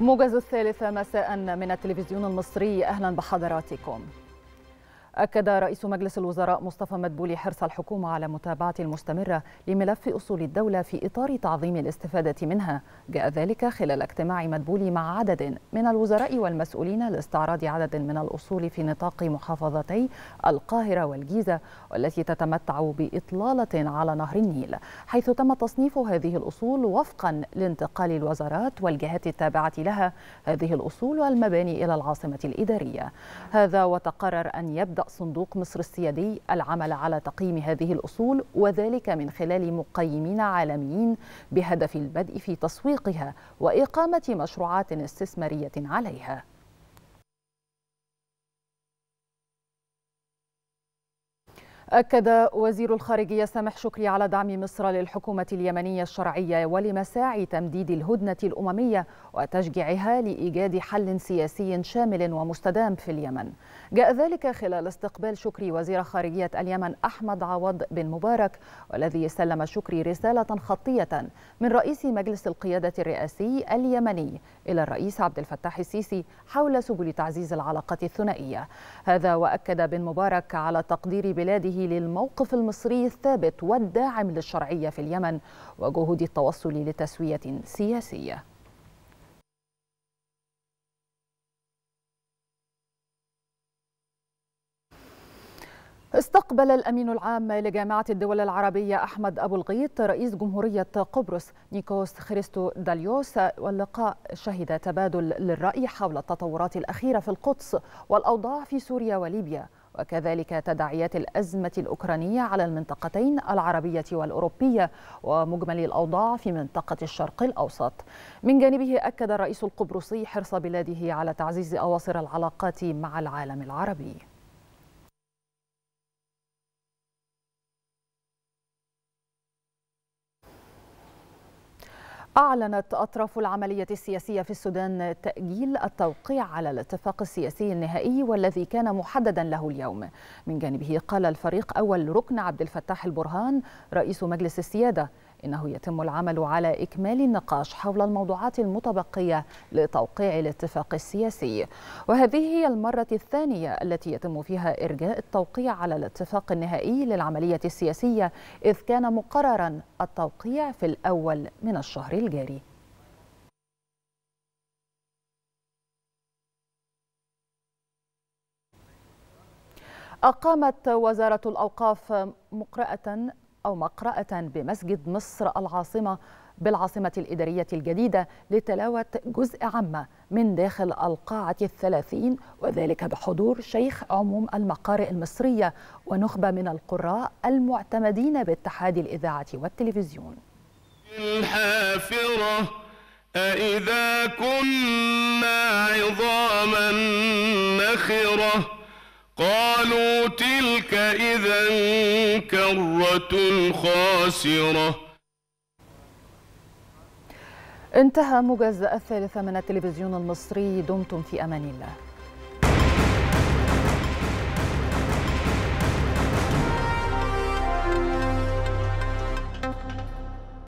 موجز الثالثة مساء من التلفزيون المصري أهلا بحضراتكم أكد رئيس مجلس الوزراء مصطفى مدبولي حرص الحكومة على متابعة المستمرة لملف أصول الدولة في إطار تعظيم الاستفادة منها جاء ذلك خلال اجتماع مدبولي مع عدد من الوزراء والمسؤولين لاستعراض عدد من الأصول في نطاق محافظتي القاهرة والجيزة والتي تتمتع بإطلالة على نهر النيل حيث تم تصنيف هذه الأصول وفقا لانتقال الوزارات والجهات التابعة لها هذه الأصول والمباني إلى العاصمة الإدارية هذا وتقرر أن يبدأ صندوق مصر السيادي العمل على تقييم هذه الأصول وذلك من خلال مقيمين عالميين بهدف البدء في تسويقها وإقامة مشروعات استثمارية عليها أكد وزير الخارجية سامح شكري على دعم مصر للحكومة اليمنية الشرعية ولمساعي تمديد الهدنة الأممية وتشجيعها لإيجاد حل سياسي شامل ومستدام في اليمن. جاء ذلك خلال استقبال شكري وزير خارجية اليمن أحمد عوض بن مبارك والذي سلم شكري رسالة خطية من رئيس مجلس القيادة الرئاسي اليمني إلى الرئيس عبد الفتاح السيسي حول سبل تعزيز العلاقات الثنائية. هذا وأكد بن مبارك على تقدير بلاده للموقف المصري الثابت والداعم للشرعية في اليمن وجهود التوصل لتسوية سياسية استقبل الأمين العام لجامعة الدول العربية أحمد أبو الغيط رئيس جمهورية قبرص نيكوس خريستو داليوس واللقاء شهد تبادل للرأي حول التطورات الأخيرة في القدس والأوضاع في سوريا وليبيا وكذلك تداعيات الأزمة الأوكرانية على المنطقتين العربية والأوروبية ومجمل الأوضاع في منطقة الشرق الأوسط من جانبه أكد الرئيس القبرصي حرص بلاده على تعزيز أواصر العلاقات مع العالم العربي أعلنت أطراف العملية السياسية في السودان تأجيل التوقيع على الاتفاق السياسي النهائي والذي كان محددا له اليوم من جانبه قال الفريق أول ركن عبد الفتاح البرهان رئيس مجلس السيادة إنه يتم العمل على إكمال النقاش حول الموضوعات المتبقية لتوقيع الاتفاق السياسي وهذه هي المرة الثانية التي يتم فيها إرجاء التوقيع على الاتفاق النهائي للعملية السياسية إذ كان مقررا التوقيع في الأول من الشهر الجاري أقامت وزارة الأوقاف مقرأة أو مقرأة بمسجد مصر العاصمة بالعاصمة الإدارية الجديدة لتلاوة جزء عامة من داخل القاعة الثلاثين وذلك بحضور شيخ عموم المقارئ المصرية ونخبة من القراء المعتمدين باتحاد الإذاعة والتلفزيون الحافرة أإذا كنا عظاما نخره قالوا تلك إذا كرة خاسرة انتهى موجز الثالثة من التلفزيون المصري دمتم في أمان الله